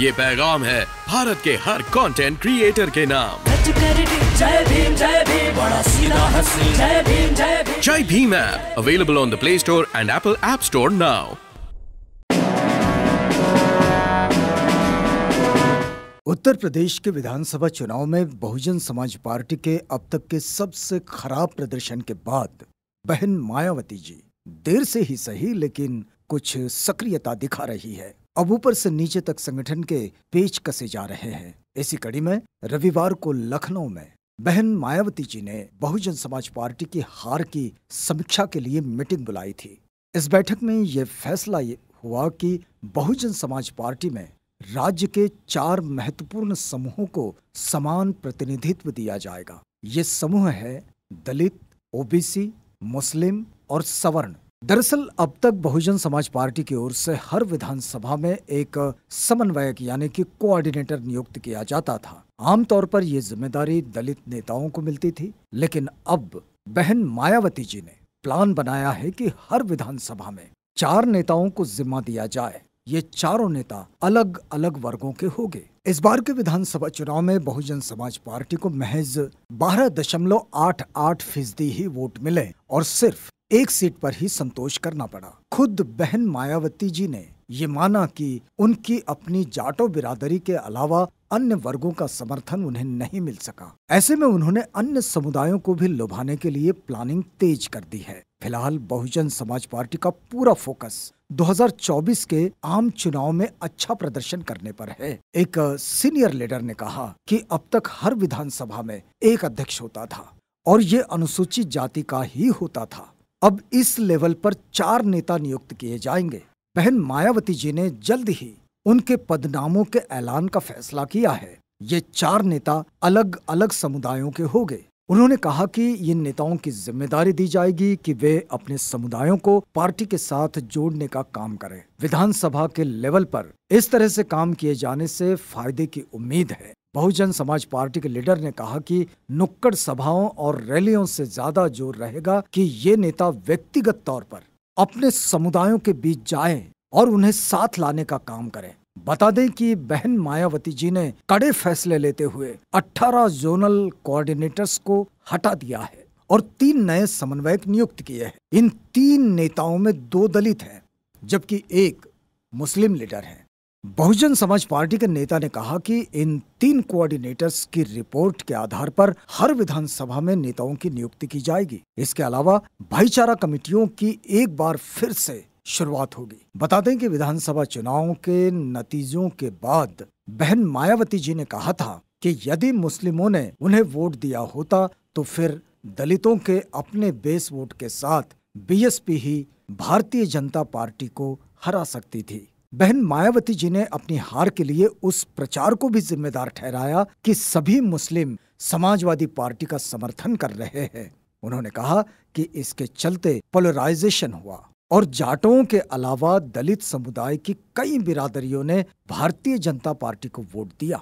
ये पैगाम है भारत के हर कंटेंट क्रिएटर के नाम जय भीम जय भीम बड़ा सीधा जय भीम जय भीम जय Bhim app available on the play store and Apple app store now Uttar Pradesh के विधानसभा चुनाव में बहुजन समाज पार्टी के अब तक के सबसे खराब प्रदर्शन के बाद बहन मायावती जी देर से ही सही लेकिन कुछ सक्रियता दिखा रही है अब ऊपर से नीचे तक संगठन के पेच कसे जा रहे हैं इसी कड़ी में रविवार को लखनऊ में बहन मायावती जी ने बहुजन समाज पार्टी की हार की समीक्षा के लिए मीटिंग बुलाई थी इस बैठक में ये फैसला हुआ कि बहुजन समाज पार्टी में राज्य के चार महत्वपूर्ण समूहों को समान प्रतिनिधित्व दिया जाएगा ये समूह है दलित ओबीसी मुस्लिम और सवर्ण दरअसल अब तक बहुजन समाज पार्टी की ओर से हर विधानसभा में एक समन्वयक यानी कि कोऑर्डिनेटर नियुक्त किया जाता था आमतौर पर यह जिम्मेदारी दलित नेताओं को मिलती थी लेकिन अब बहन मायावती जी ने प्लान बनाया है कि हर विधानसभा में चार नेताओं को जिम्मा दिया जाए ये चारों नेता अलग अलग वर्गों के होंगे इस बार के विधानसभा चुनाव में बहुजन समाज पार्टी को महज बारह दशमलव आठ आठ फीसदी ही वोट मिले और सिर्फ एक सीट पर ही संतोष करना पड़ा खुद बहन मायावती जी ने ये माना कि उनकी अपनी जाटो बिरादरी के अलावा अन्य वर्गों का समर्थन उन्हें नहीं मिल सका ऐसे में उन्होंने अन्य समुदायों को भी लुभाने के लिए प्लानिंग तेज कर दी है फिलहाल बहुजन समाज पार्टी का पूरा फोकस 2024 के आम चुनाव में अच्छा प्रदर्शन करने पर है एक सीनियर लीडर ने कहा कि अब तक हर विधानसभा में एक अध्यक्ष होता था और ये अनुसूचित जाति का ही होता था अब इस लेवल पर चार नेता नियुक्त किए जाएंगे बहन मायावती जी ने जल्द ही उनके पदनामों के ऐलान का फैसला किया है ये चार नेता अलग अलग समुदायों के होंगे उन्होंने कहा कि इन नेताओं की जिम्मेदारी दी जाएगी कि वे अपने समुदायों को पार्टी के साथ जोड़ने का काम करें विधानसभा के लेवल पर इस तरह से काम किए जाने से फायदे की उम्मीद है बहुजन समाज पार्टी के लीडर ने कहा कि नुक्कड़ सभाओं और रैलियों से ज्यादा जोर रहेगा कि ये नेता व्यक्तिगत तौर पर अपने समुदायों के बीच जाएं और उन्हें साथ लाने का काम करें बता दें कि बहन मायावती जी ने कड़े फैसले लेते हुए 18 जोनल कोऑर्डिनेटर्स को हटा दिया है और तीन नए समन्वयक नियुक्त किए हैं इन तीन नेताओं में दो दलित हैं जबकि एक मुस्लिम लीडर है बहुजन समाज पार्टी के नेता ने कहा कि इन तीन कोऑर्डिनेटर्स की रिपोर्ट के आधार पर हर विधानसभा में नेताओं की नियुक्ति की जाएगी इसके अलावा भाईचारा कमेटियों की एक बार फिर से शुरुआत होगी बता दें कि विधानसभा चुनाव के नतीजों के बाद बहन मायावती जी ने कहा था कि यदि मुस्लिमों ने उन्हें वोट दिया होता तो फिर दलितों के अपने बेस वोट के साथ बीएसपी ही भारतीय जनता पार्टी को हरा सकती थी बहन मायावती जी ने अपनी हार के लिए उस प्रचार को भी जिम्मेदार ठहराया कि सभी मुस्लिम समाजवादी पार्टी का समर्थन कर रहे हैं उन्होंने कहा कि इसके चलते पोलराइजेशन हुआ और जाटों के अलावा दलित समुदाय की कई बिरादरियों ने भारतीय जनता पार्टी को वोट दिया